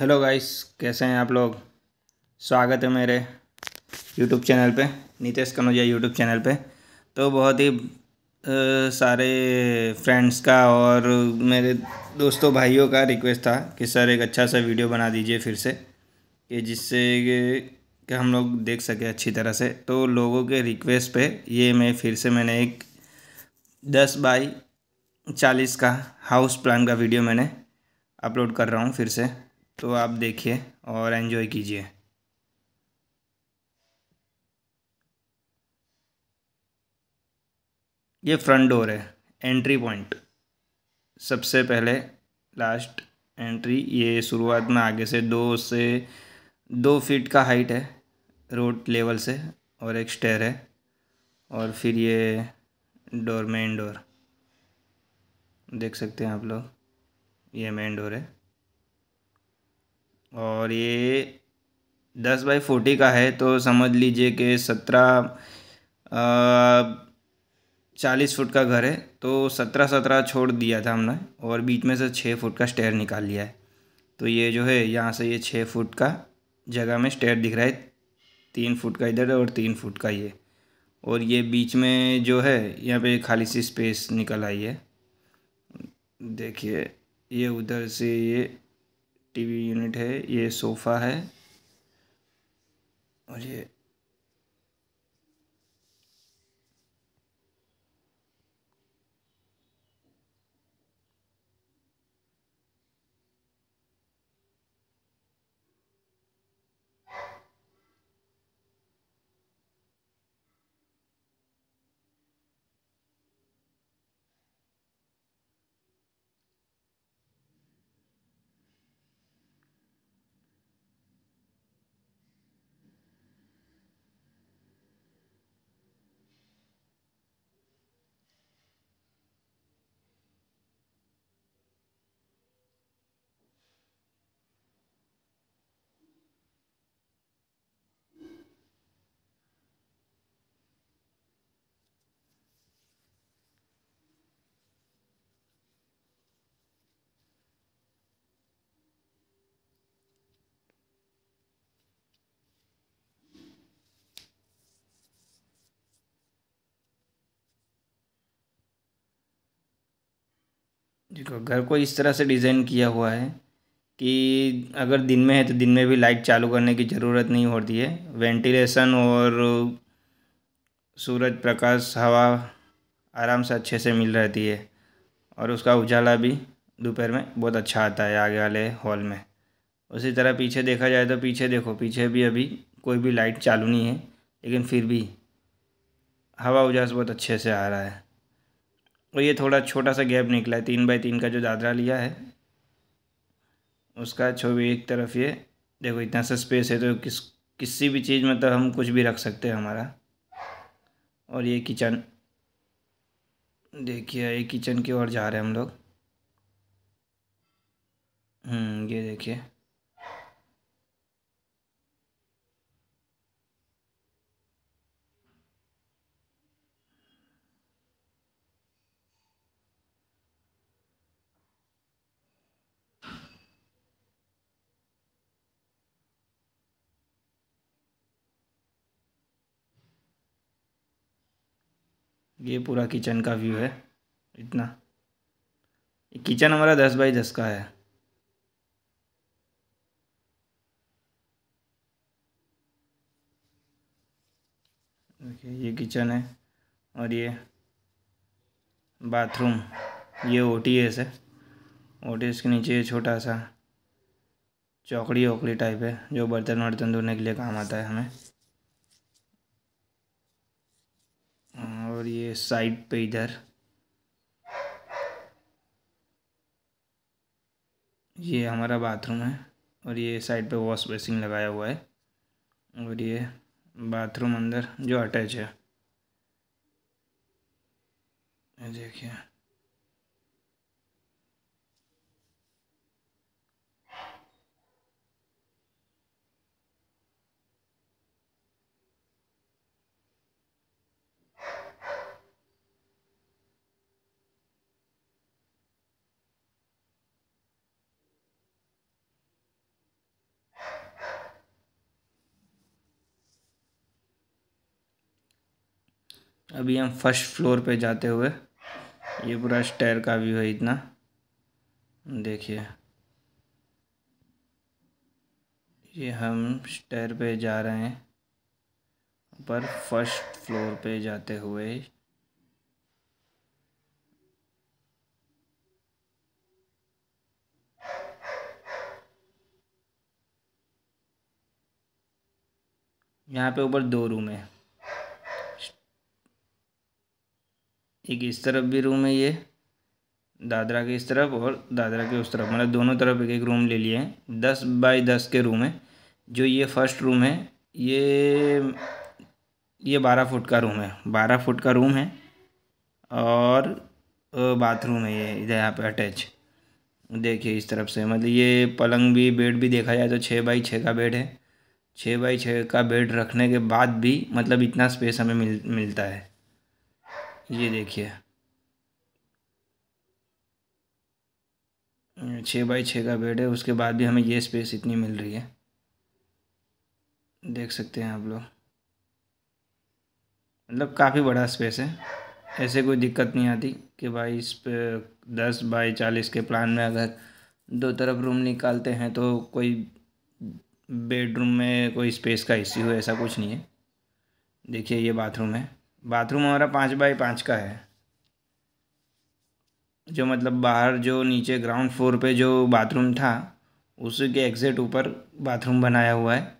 Hello guys कैसे हैं आप लोग स्वागत है मेरे यूट्यूब चैनल पे नितेश कनौजिया यूट्यूब चैनल पे तो बहुत ही आ, सारे फ्रेंड्स का और मेरे दोस्तों भाइयों का रिक्वेस्ट था कि सर एक अच्छा सा वीडियो बना दीजिए फिर से कि जिससे कि हम लोग देख सकें अच्छी तरह से तो लोगों के रिक्वेस्ट पे ये मैं फिर से मैंने एक दस बाई चालीस का हाउस प्लान का वीडियो मैंने अपलोड कर रहा हूँ फिर से तो आप देखिए और एंजॉय कीजिए ये फ्रंट डोर है एंट्री पॉइंट सबसे पहले लास्ट एंट्री ये शुरुआत में आगे से दो से दो फीट का हाइट है रोड लेवल से और एक स्टेयर है और फिर ये डोर मेन डोर देख सकते हैं आप लोग ये मेन डोर है और ये दस बाई फोर्टी का है तो समझ लीजिए कि सत्रह चालीस फुट का घर है तो सत्रह सत्रह छोड़ दिया था हमने और बीच में से छः फुट का स्टेयर निकाल लिया है तो ये जो है यहाँ से ये छः फुट का जगह में स्टेयर दिख रहा है तीन फुट का इधर और तीन फुट का ये और ये बीच में जो है यहाँ पे खाली सी स्पेस निकल आई है देखिए ये उधर से ये टीवी यूनिट है ये सोफ़ा है और ये देखो घर को इस तरह से डिज़ाइन किया हुआ है कि अगर दिन में है तो दिन में भी लाइट चालू करने की ज़रूरत नहीं होती है वेंटिलेशन और सूरज प्रकाश हवा आराम से अच्छे से मिल रहती है और उसका उजाला भी दोपहर में बहुत अच्छा आता है आगे वाले हॉल में उसी तरह पीछे देखा जाए तो पीछे देखो पीछे भी अभी कोई भी लाइट चालू नहीं है लेकिन फिर भी हवा उजास बहुत अच्छे से आ रहा है और ये थोड़ा छोटा सा गैप निकला है तीन बाई तीन का जो दादरा लिया है उसका छवि एक तरफ ये देखो इतना सा स्पेस है तो किस किसी भी चीज़ में तो हम कुछ भी रख सकते हैं हमारा और ये किचन देखिए ये किचन की ओर जा रहे हैं हम लोग हम्म, ये देखिए ये पूरा किचन का व्यू है इतना किचन हमारा दस बाई दस का है देखिए ये किचन है और ये बाथरूम ये ओ टी एस है ओ टी एस के नीचे छोटा सा चौकड़ी ओकड़ी टाइप है जो बर्तन वर्तन धोने के लिए काम आता है हमें साइड पे इधर ये हमारा बाथरूम है और ये साइड पे वॉश बेसिन लगाया हुआ है और ये बाथरूम अंदर जो अटैच है देखिए अभी हम फर्स्ट फ्लोर पे जाते हुए ये पूरा स्टेयर का व्यू है इतना देखिए ये हम स्टेयर पे जा रहे हैं ऊपर फर्स्ट फ्लोर पे जाते हुए यहाँ पे ऊपर दो रूम है एक इस तरफ भी रूम है ये दादरा के इस तरफ और दादरा के उस तरफ मतलब दोनों तरफ एक एक रूम ले लिए हैं दस बाई दस के रूम है जो ये फर्स्ट रूम है ये ये बारह फुट का रूम है बारह फुट का रूम है और बाथरूम है ये इधर यहाँ पे अटैच देखिए इस तरफ से मतलब ये पलंग भी बेड भी देखा जाए तो छः बाई छः का बेड है छः बाई छः का बेड रखने के बाद भी मतलब इतना स्पेस हमें मिल मिलता है ये देखिए छः बाई छः का बेड है उसके बाद भी हमें ये स्पेस इतनी मिल रही है देख सकते हैं आप लोग मतलब काफ़ी बड़ा स्पेस है ऐसे कोई दिक्कत नहीं आती कि भाई इस पे दस बाई चालीस के प्लान में अगर दो तरफ रूम निकालते हैं तो कोई बेडरूम में कोई स्पेस का इश्यू ऐसा कुछ नहीं है देखिए ये बाथरूम है बाथरूम हमारा पाँच बाई पाँच का है जो मतलब बाहर जो नीचे ग्राउंड फ्लोर पे जो बाथरूम था उसके के एग्जिट ऊपर बाथरूम बनाया हुआ है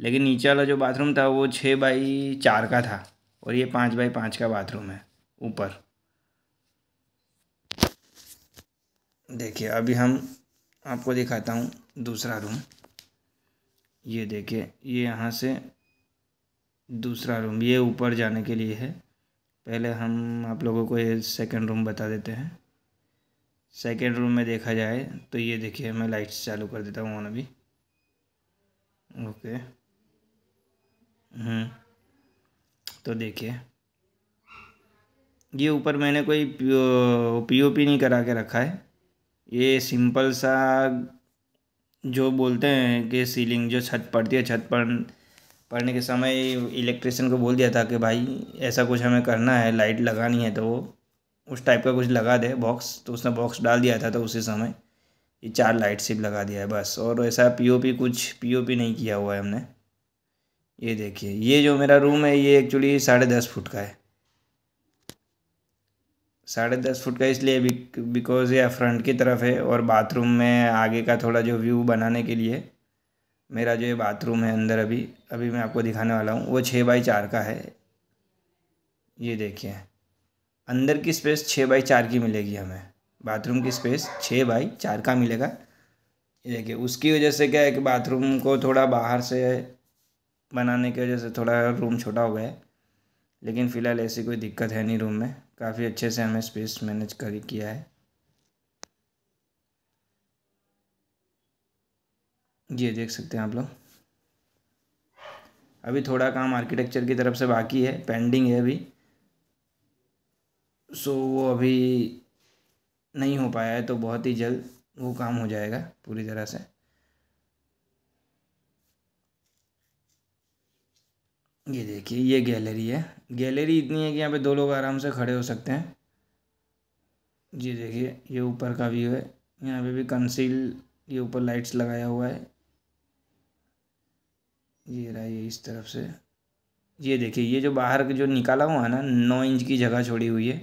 लेकिन नीचे वाला जो बाथरूम था वो छः बाई चार का था और ये पाँच बाई पाँच का बाथरूम है ऊपर देखिए अभी हम आपको दिखाता हूँ दूसरा रूम ये देखिए ये यहाँ से दूसरा रूम ये ऊपर जाने के लिए है पहले हम आप लोगों को ये सेकेंड रूम बता देते हैं सेकेंड रूम में देखा जाए तो ये देखिए मैं लाइट्स चालू कर देता हूँ ऑन अभी ओके हम्म। तो देखिए ये ऊपर मैंने कोई पीओपी नहीं करा के रखा है ये सिंपल सा जो बोलते हैं कि सीलिंग जो छत पड़ती है छत पर पढ़ने के समय इलेक्ट्रिशियन को बोल दिया था कि भाई ऐसा कुछ हमें करना है लाइट लगानी है तो वो उस टाइप का कुछ लगा दे बॉक्स तो उसने बॉक्स डाल दिया था तो उसी समय ये चार लाइट सिर्फ लगा दिया है बस और ऐसा पीओपी कुछ पीओपी नहीं किया हुआ है हमने ये देखिए ये जो मेरा रूम है ये एक्चुअली साढ़े दस फुट का है साढ़े दस फुट का इसलिए बिकॉज ये फ्रंट की तरफ है और बाथरूम में आगे का थोड़ा जो व्यू बनाने के लिए मेरा जो ये बाथरूम है अंदर अभी अभी मैं आपको दिखाने वाला हूँ वो छः बाई चार का है ये देखिए अंदर की स्पेस छः बाई चार की मिलेगी हमें बाथरूम की स्पेस छः बाई चार का मिलेगा ये देखिए उसकी वजह से क्या है कि बाथरूम को थोड़ा बाहर से बनाने की वजह से थोड़ा रूम छोटा हो गया है लेकिन फ़िलहाल ऐसी कोई दिक्कत है नहीं रूम में काफ़ी अच्छे से हमें स्पेस मैनेज कर किया है ये देख सकते हैं आप लोग अभी थोड़ा काम आर्किटेक्चर की तरफ से बाकी है पेंडिंग है अभी सो so, वो अभी नहीं हो पाया है तो बहुत ही जल्द वो काम हो जाएगा पूरी तरह से ये देखिए ये गैलरी है गैलरी इतनी है कि यहाँ पे दो लोग आराम से खड़े हो सकते हैं जी देखिए ये ऊपर का व्यू है यहाँ पे भी कंसील ये ऊपर लाइट्स लगाया हुआ है ये रहा ये इस तरफ से ये देखिए ये जो बाहर जो निकाला हुआ है ना नौ इंच की जगह छोड़ी हुई है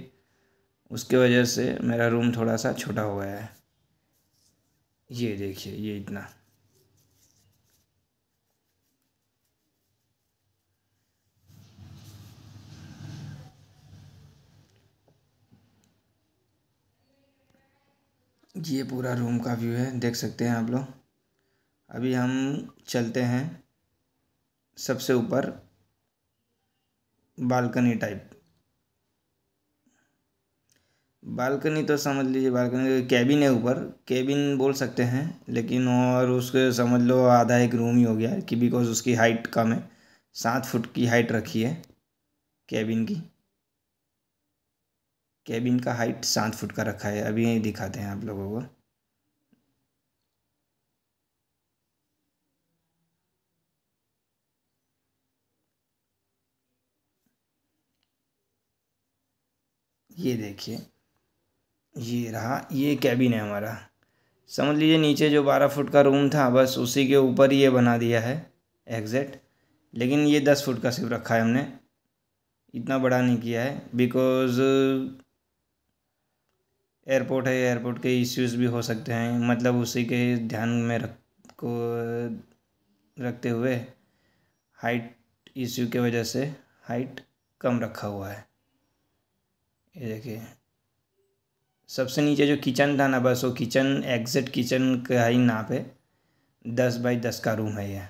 उसके वजह से मेरा रूम थोड़ा सा छोटा हो गया है ये देखिए ये इतना ये पूरा रूम का व्यू है देख सकते हैं आप लोग अभी हम चलते हैं सबसे ऊपर बालकनी टाइप बालकनी तो समझ लीजिए बालकनी कैबिन है ऊपर कैबिन बोल सकते हैं लेकिन और उसके समझ लो आधा एक रूम ही हो गया कि बिकॉज उसकी हाइट कम है सात फुट की हाइट रखी है कैबिन की कैबिन का हाइट सात फुट का रखा है अभी यही दिखाते हैं आप लोगों को ये देखिए ये रहा ये कैबिन है हमारा समझ लीजिए नीचे जो बारह फुट का रूम था बस उसी के ऊपर ये बना दिया है एग्जैक्ट लेकिन ये दस फुट का सिर्फ रखा है हमने इतना बड़ा नहीं किया है बिकॉज़ एयरपोर्ट है एयरपोर्ट के इश्यूज भी हो सकते हैं मतलब उसी के ध्यान में रख को रखते हुए हाइट इश्यू के वजह से हाइट कम रखा हुआ है ये देखिए सबसे नीचे जो किचन था ना बस वो किचन एग्जिट किचन का ही नाप है दस बाई दस का रूम है ये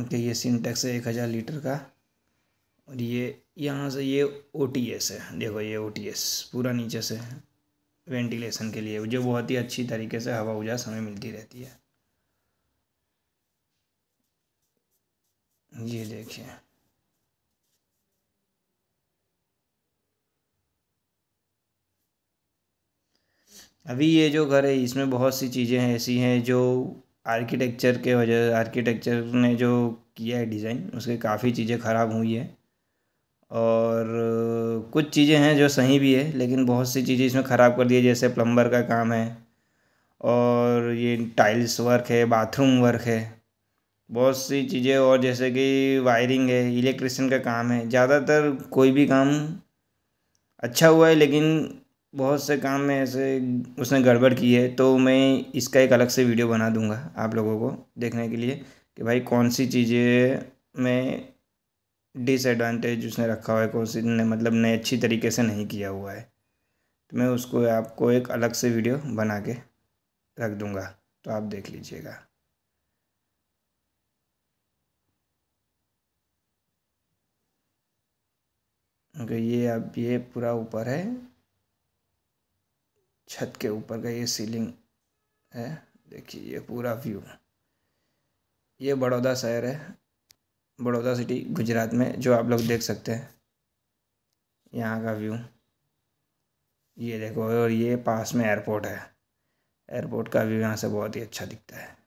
ओके ये सिंटेक्स है एक हज़ार लीटर का और ये यहाँ से ये ओ है देखो ये ओ पूरा नीचे से वेंटिलेशन के लिए जो बहुत ही अच्छी तरीके से हवा उजास हमें मिलती रहती है ये देखिए अभी ये जो घर है इसमें बहुत सी चीज़ें ऐसी हैं जो आर्किटेक्चर के वजह आर्किटेक्चर ने जो किया है डिज़ाइन उसके काफ़ी चीज़ें ख़राब हुई है और कुछ चीज़ें हैं जो सही भी है लेकिन बहुत सी चीज़ें इसमें ख़राब कर दी है जैसे प्लम्बर का काम है और ये टाइल्स वर्क है बाथरूम वर्क है बहुत सी चीज़ें और जैसे कि वायरिंग है इलेक्ट्रिशियन का काम है ज़्यादातर कोई भी काम अच्छा हुआ है लेकिन बहुत से काम में ऐसे उसने गड़बड़ की है तो मैं इसका एक अलग से वीडियो बना दूंगा आप लोगों को देखने के लिए कि भाई कौन सी चीज़ें में डिसएडवांटेज उसने रखा हुआ है कौन सी ने मतलब नए अच्छी तरीके से नहीं किया हुआ है तो मैं उसको आपको एक अलग से वीडियो बना के रख दूँगा तो आप देख लीजिएगा ये अब ये पूरा ऊपर है छत के ऊपर का ये सीलिंग है देखिए ये पूरा व्यू ये बड़ौदा शहर है बड़ौदा सिटी गुजरात में जो आप लोग देख सकते हैं यहाँ का व्यू ये देखो और ये पास में एयरपोर्ट है एयरपोर्ट का व्यू यहाँ से बहुत ही अच्छा दिखता है